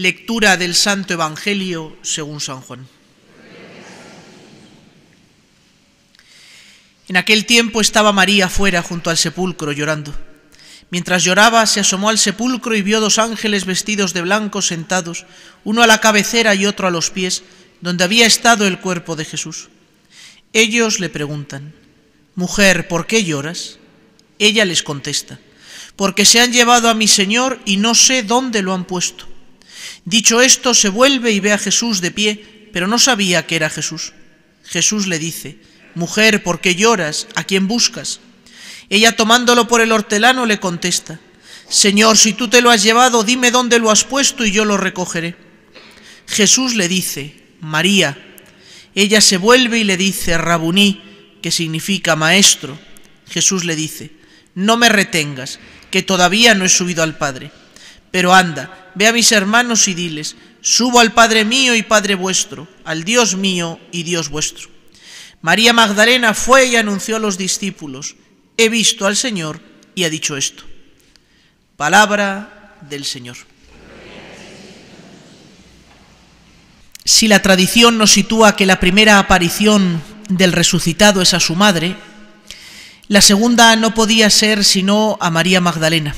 Lectura del Santo Evangelio según San Juan. En aquel tiempo estaba María fuera junto al sepulcro llorando. Mientras lloraba, se asomó al sepulcro y vio dos ángeles vestidos de blanco sentados, uno a la cabecera y otro a los pies, donde había estado el cuerpo de Jesús. Ellos le preguntan, Mujer, ¿por qué lloras? Ella les contesta, Porque se han llevado a mi Señor y no sé dónde lo han puesto. Dicho esto, se vuelve y ve a Jesús de pie, pero no sabía que era Jesús. Jesús le dice, Mujer, ¿por qué lloras? ¿A quién buscas? Ella tomándolo por el hortelano le contesta, Señor, si tú te lo has llevado, dime dónde lo has puesto y yo lo recogeré. Jesús le dice, María. Ella se vuelve y le dice, Rabuní, que significa maestro. Jesús le dice, no me retengas, que todavía no he subido al Padre. Pero anda, ve a mis hermanos y diles, subo al Padre mío y Padre vuestro, al Dios mío y Dios vuestro. María Magdalena fue y anunció a los discípulos, he visto al Señor y ha dicho esto. Palabra del Señor. Si la tradición nos sitúa que la primera aparición del resucitado es a su madre, la segunda no podía ser sino a María Magdalena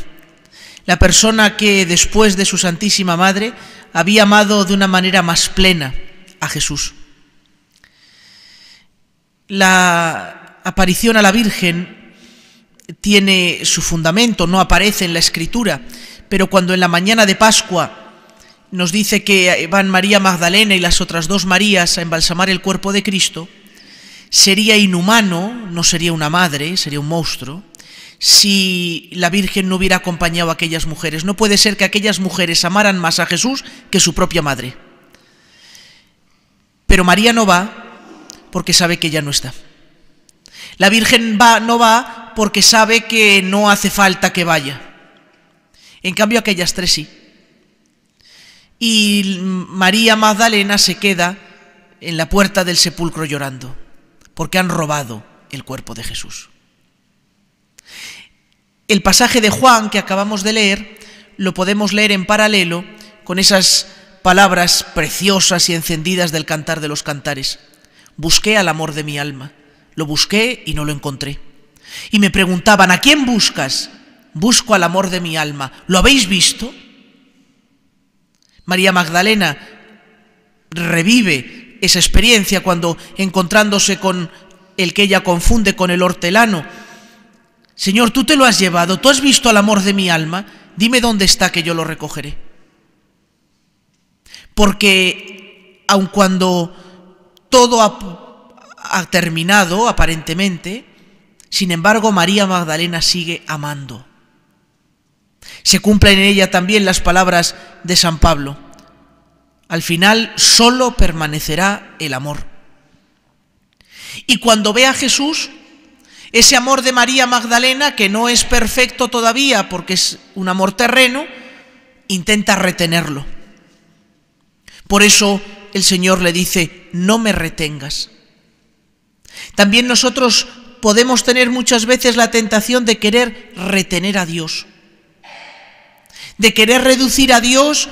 la persona que después de su Santísima Madre había amado de una manera más plena a Jesús. La aparición a la Virgen tiene su fundamento, no aparece en la Escritura, pero cuando en la mañana de Pascua nos dice que van María Magdalena y las otras dos Marías a embalsamar el cuerpo de Cristo, sería inhumano, no sería una madre, sería un monstruo, si la Virgen no hubiera acompañado a aquellas mujeres. No puede ser que aquellas mujeres amaran más a Jesús que su propia madre. Pero María no va porque sabe que ya no está. La Virgen va, no va porque sabe que no hace falta que vaya. En cambio aquellas tres sí. Y María Magdalena se queda en la puerta del sepulcro llorando porque han robado el cuerpo de Jesús. El pasaje de Juan que acabamos de leer lo podemos leer en paralelo con esas palabras preciosas y encendidas del cantar de los cantares. Busqué al amor de mi alma, lo busqué y no lo encontré. Y me preguntaban, ¿a quién buscas? Busco al amor de mi alma. ¿Lo habéis visto? María Magdalena revive esa experiencia cuando encontrándose con el que ella confunde con el hortelano, Señor, tú te lo has llevado, tú has visto el amor de mi alma, dime dónde está que yo lo recogeré. Porque aun cuando todo ha, ha terminado, aparentemente, sin embargo María Magdalena sigue amando. Se cumplen en ella también las palabras de San Pablo. Al final solo permanecerá el amor. Y cuando ve a Jesús, ese amor de María Magdalena, que no es perfecto todavía porque es un amor terreno, intenta retenerlo. Por eso el Señor le dice, no me retengas. También nosotros podemos tener muchas veces la tentación de querer retener a Dios, de querer reducir a Dios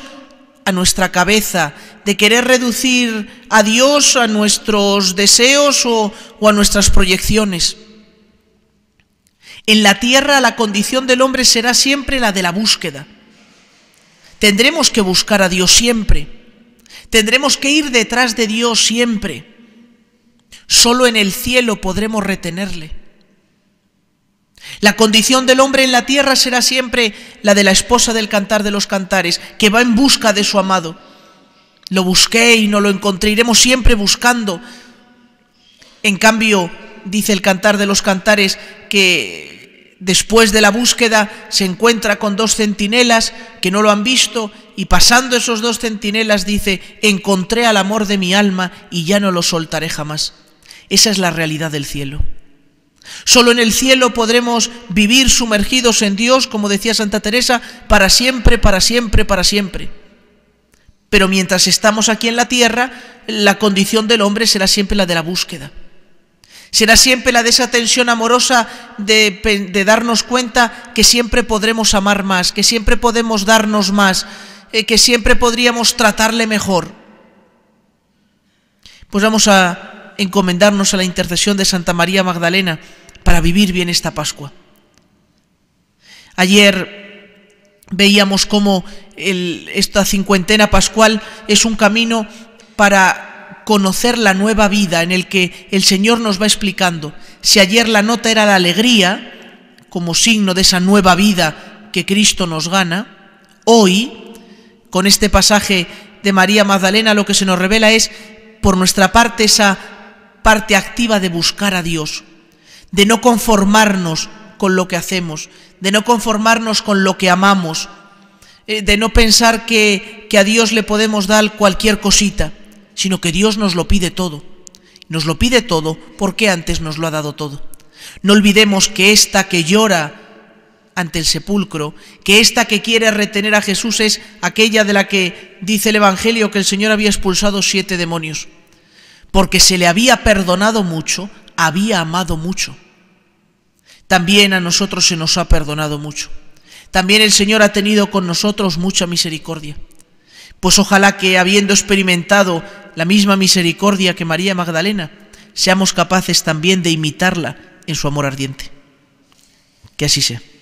a nuestra cabeza, de querer reducir a Dios a nuestros deseos o, a nuestras proyecciones. En la tierra la condición del hombre será siempre la de la búsqueda. Tendremos que buscar a Dios siempre. Tendremos que ir detrás de Dios siempre. Solo en el cielo podremos retenerle. La condición del hombre en la tierra será siempre la de la esposa del cantar de los cantares, que va en busca de su amado. Lo busqué y no lo encontré, iremos siempre buscando. En cambio, dice el cantar de los cantares, que después de la búsqueda se encuentra con dos centinelas que no lo han visto y pasando esos dos centinelas dice, encontré al amor de mi alma y ya no lo soltaré jamás. Esa es la realidad del cielo. Solo en el cielo podremos vivir sumergidos en Dios, como decía Santa Teresa, para siempre, para siempre, para siempre. Pero mientras estamos aquí en la tierra, la condición del hombre será siempre la de la búsqueda. Será siempre la de esa tensión amorosa de, darnos cuenta que siempre podremos amar más, que siempre podemos darnos más, eh, que siempre podríamos tratarle mejor. Pues vamos a encomendarnos a la intercesión de Santa María Magdalena para vivir bien esta Pascua. Ayer veíamos cómo esta cincuentena pascual es un camino para conocer la nueva vida en el que el Señor nos va explicando. Si ayer la nota era la alegría, como signo de esa nueva vida que Cristo nos gana, hoy, con este pasaje de María Magdalena, lo que se nos revela es, por nuestra parte, esa parte activa de buscar a Dios, de no conformarnos con lo que hacemos, de no conformarnos con lo que amamos, eh, de no pensar que, que a Dios le podemos dar cualquier cosita, sino que Dios nos lo pide todo. Nos lo pide todo porque antes nos lo ha dado todo. No olvidemos que esta que llora ante el sepulcro, que esta que quiere retener a Jesús es aquella de la que dice el Evangelio que el Señor había expulsado siete demonios. Porque se le había perdonado mucho, había amado mucho. También a nosotros se nos ha perdonado mucho. También el Señor ha tenido con nosotros mucha misericordia. Pues ojalá que, habiendo experimentado la misma misericordia que María Magdalena, seamos capaces también de imitarla en su amor ardiente. Que así sea.